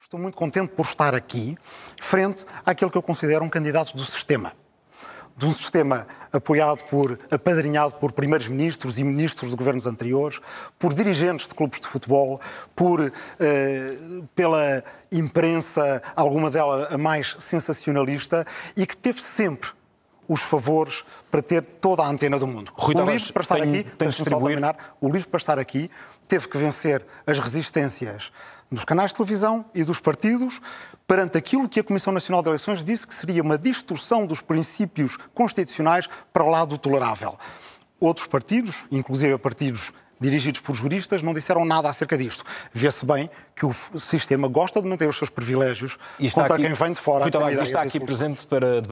Estou muito contente por estar aqui, frente àquele que eu considero um candidato do sistema. De um sistema apoiado por, apadrinhado por primeiros ministros e ministros de governos anteriores, por dirigentes de clubes de futebol, por, eh, pela imprensa, alguma dela a mais sensacionalista, e que teve sempre os favores para ter toda a antena do mundo. Rui o livro para estar tenho, aqui, tenho terminar, o livro para estar aqui teve que vencer as resistências dos canais de televisão e dos partidos perante aquilo que a Comissão Nacional de Eleições disse que seria uma distorção dos princípios constitucionais para o lado tolerável. Outros partidos, inclusive partidos dirigidos por juristas, não disseram nada acerca disto. Vê-se bem que o sistema gosta de manter os seus privilégios contra aqui, quem vem de fora. Rita Marques está aqui presente para